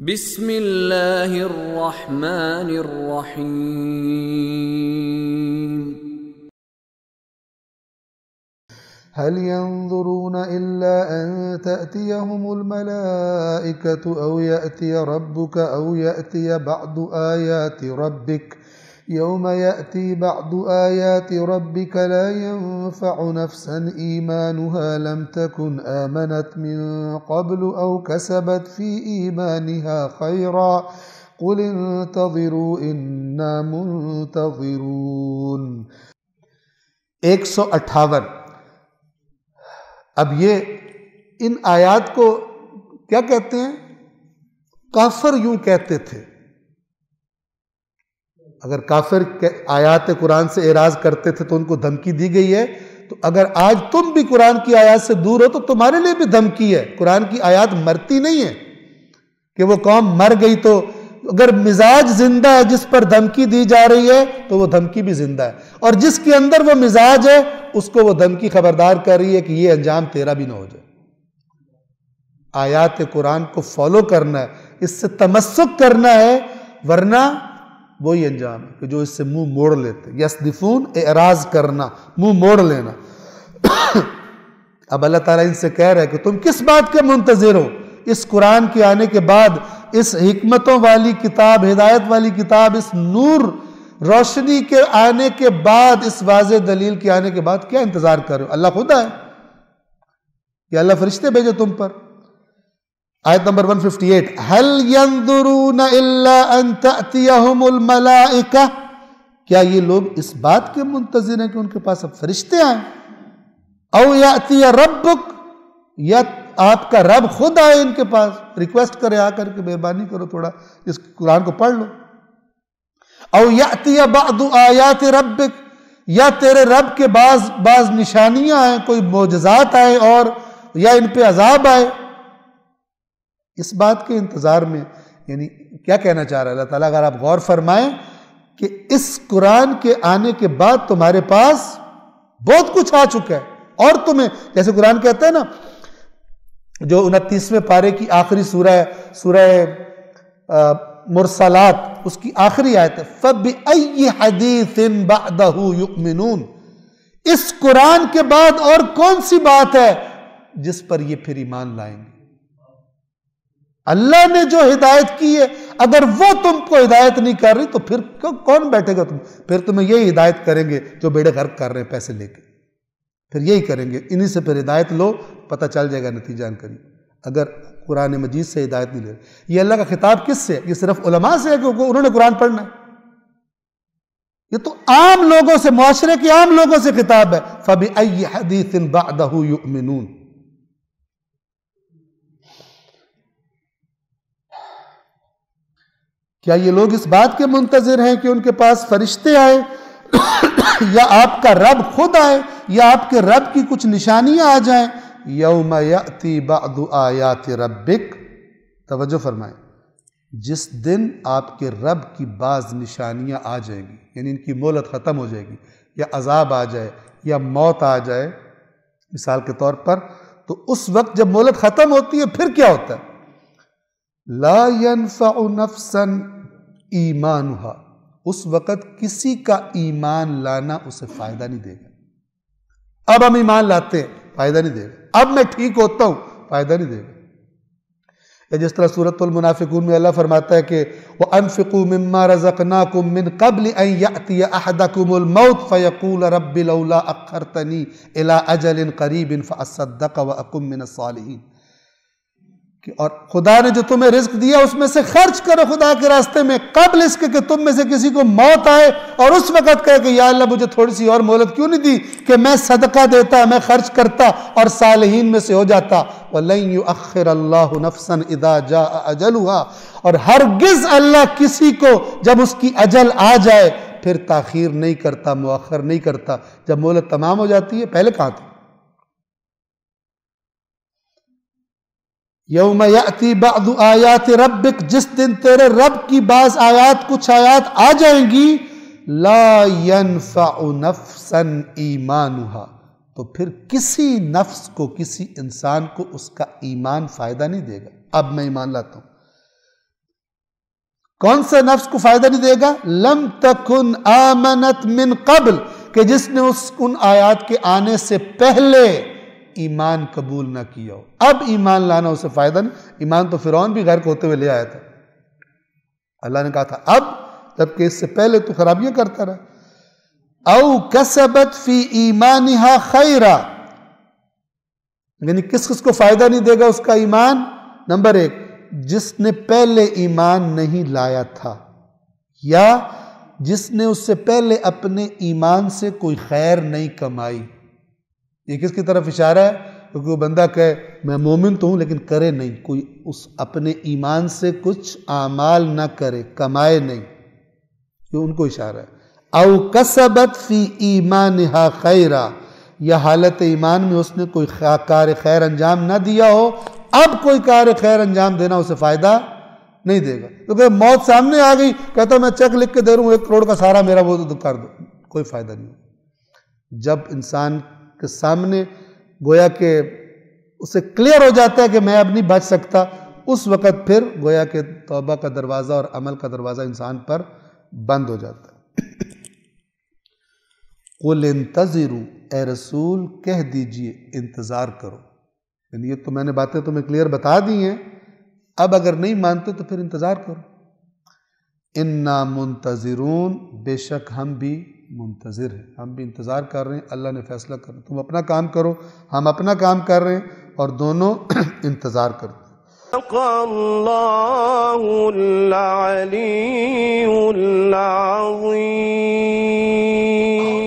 بسم الله الرحمن الرحيم هل ينظرون إلا أن تأتيهم الملائكة أو يأتي ربك أو يأتي بعض آيات ربك ۖ يوم يأتي بعض آيات ربك لا ينفع نفسا إيمانها لم تكن آمنت من قبل أو كسبت في إيمانها خيرا قل انتظروا إنا منتظرون 158 اب یہ ان آیات کو کیا کہتے ہیں کافر یوں کہتے تھے اگر کافر آیات قرآن سے اعراض کرتے تھے تو ان کو دھمکی دی گئی ہے تو اگر آج تم بھی قرآن کی آیات سے دور ہو تو تمہارے لیے بھی دھمکی ہے قرآن کی آیات مرتی نہیں ہے کہ وہ قوم مر گئی تو اگر مزاج زندہ ہے جس پر دھمکی دی جا رہی ہے تو وہ دھمکی بھی زندہ ہے اور جس کے اندر وہ مزاج ہے اس کو وہ دھمکی خبردار کر رہی ہے کہ یہ انجام تیرا بھی نہ ہو جائے آیات قرآن کو فالو کرنا ہے اس سے تمسک کرنا ہے ورنہ وہی انجام ہے کہ جو اس سے منہ موڑ لیتے یس دفون اعراض کرنا منہ موڑ لینا اب اللہ تعالیٰ ان سے کہہ رہے کہ تم کس بات کے منتظر ہو اس قرآن کے آنے کے بعد اس حکمتوں والی کتاب ہدایت والی کتاب اس نور روشنی کے آنے کے بعد اس واضح دلیل کے آنے کے بعد کیا انتظار کر رہے ہو اللہ خدا ہے اللہ فرشتے بھیجے تم پر آیت نمبر 158 هَلْ يَنْدُرُونَ إِلَّا أَن تَأْتِيَهُمُ الْمَلَائِكَةَ کیا یہ لوگ اس بات کے منتظر ہیں کہ ان کے پاس اب فرشتے آئیں اَوْ يَأْتِيَ رَبُّكَ یا آپ کا رب خود آئے ان کے پاس ریکویسٹ کرے آ کر کے بہبانی کرو تھوڑا اس قرآن کو پڑھ لو اَوْ يَأْتِيَ بَعْدُ آیَاتِ رَبِّكَ یا تیرے رب کے بعض نشانیاں آئیں کوئی موجزات آئیں اور یا ان پہ عذاب آئیں اس بات کے انتظار میں یعنی کیا کہنا چاہ رہا ہے اللہ تعالیٰ اگر آپ غور فرمائیں کہ اس قرآن کے آنے کے بعد تمہارے پاس بہت کچھ آ چکا ہے اور تمہیں جیسے قرآن کہتا ہے نا جو انتیسویں پارے کی آخری سورہ ہے سورہ مرسلات اس کی آخری آیت ہے فَبِأَيِّ حَدِيثٍ بَعْدَهُ يُؤْمِنُونَ اس قرآن کے بعد اور کون سی بات ہے جس پر یہ پھر ایمان لائیں گے اللہ نے جو ہدایت کی ہے اگر وہ تم کو ہدایت نہیں کر رہی تو پھر کون بیٹھے گا تم پھر تمہیں یہی ہدایت کریں گے جو بیڑے غرق کر رہے ہیں پیسے لے کے پھر یہی کریں گے انہی سے پھر ہدایت لو پتہ چل جائے گا نتیجہ کریں اگر قرآن مجید سے ہدایت نہیں لے رہے یہ اللہ کا خطاب کس سے یہ صرف علماء سے ہے انہوں نے قرآن پڑھنا ہے یہ تو عام لوگوں سے معاشرے کی عام لوگوں سے خطاب ہے يُؤْمِنُونَ کیا یہ لوگ اس بات کے منتظر ہیں کہ ان کے پاس فرشتے آئیں یا آپ کا رب خود آئے یا آپ کے رب کی کچھ نشانیاں آ جائیں یوم یأتی آیات ربک توجہ فرمائیں جس دن آپ کے رب کی بعض نشانیاں آ جائیں گی یعنی ان کی مولت ختم ہو جائے گی یا عذاب آ جائے یا موت آ جائے مثال کے طور پر تو اس وقت جب مولت ختم ہوتی ہے پھر کیا ہوتا ہے لا نفسا ایمان ہوا اس وقت کسی کا ایمان لانا اسے فائدہ نہیں دے گا اب ہم ایمان لاتے ہیں فائدہ نہیں دے گا اب میں ٹھیک ہوتا ہوں فائدہ نہیں دے گا یا جس طرح صورت میں اللہ فرماتا ہے کہ وَأَنفِقُوا مِمَّا قَبْلِ أَن يَأْتِيَ الْمَوْتِ فَيَقُولَ رَبِّ لَوْلَا إِلَىٰ أَجَلٍ قَرِيبٍ فَأَصَّدَّقَ انفکا رزکنا الصَّالِحِينَ کہ اور خدا نے جو تمہیں رزق دیا اس میں سے خرچ کرو خدا کے راستے میں قبل اس کے کہ تم میں سے کسی کو موت آئے اور اس وقت کہے کہ یا اللہ مجھے تھوڑی سی اور مہلت کیوں نہیں دی کہ میں صدقہ دیتا میں خرچ کرتا اور صالحین میں سے ہو جاتا وَلَنْ يُؤَخِّرَ اللَّهُ نَفْسًا اِذَا جَاءَ أَجَلُهَا اور ہرگز اللہ کسی کو جب اس کی اجل آ جائے پھر تاخیر نہیں کرتا مؤخر نہیں کرتا جب مہلت تمام ہو جاتی ہے پہلے کہاں تھی یوم بعض آیات ربک جس دن تیرے رب کی بعض آیات کچھ آیات آ جائیں گی لا نفسا ایمانها تو پھر کسی نفس کو کسی انسان کو اس کا ایمان فائدہ نہیں دے گا اب میں ایمان لاتا ہوں کون سا نفس کو فائدہ نہیں دے گا لم تکن آمنت من قبل کہ جس نے اس ان آیات کے آنے سے پہلے ایمان قبول نہ کیا ہو اب ایمان لانا اسے فائدہ نہیں ایمان تو فرعون بھی غیر کو ہوتے ہوئے لے آیا تھا اللہ نے کہا تھا اب جبکہ اس سے پہلے تو خرابیاں کرتا رہا او کسبت فی ایمانہا یعنی کس کس کو فائدہ نہیں دے گا اس کا ایمان نمبر ایک جس نے پہلے ایمان نہیں لایا تھا یا جس نے اس سے پہلے اپنے ایمان سے کوئی خیر نہیں کمائی یہ کس کی طرف اشارہ ہے کیونکہ وہ بندہ کہے میں مومن تو ہوں لیکن کرے نہیں کوئی اس اپنے ایمان سے کچھ اعمال نہ کرے کمائے نہیں یہ ان کو اشارہ ہے یا حالت ایمان میں اس نے کوئی کار خیر انجام نہ دیا ہو اب کوئی کار خیر انجام دینا اسے فائدہ نہیں دے گا کیونکہ موت سامنے آ گئی کہتا میں چیک لکھ کے دے رہا ہوں ایک کروڑ کا سارا میرا وہ کر دو کوئی فائدہ نہیں جب انسان کے سامنے گویا کہ اسے کلیئر ہو جاتا ہے کہ میں اب نہیں بچ سکتا اس وقت پھر گویا کہ توبہ کا دروازہ اور عمل کا دروازہ انسان پر بند ہو جاتا ہے قل انتظرو اے رسول کہہ دیجئے انتظار کرو یعنی یہ تو میں نے باتیں تمہیں کلیئر بتا دی ہیں اب اگر نہیں مانتے تو پھر انتظار کرو ان منتظرون بے شک ہم بھی منتظر ہیں ہم بھی انتظار کر رہے ہیں اللہ نے فیصلہ کر تم اپنا کام کرو ہم اپنا کام کر رہے ہیں اور دونوں انتظار کرتے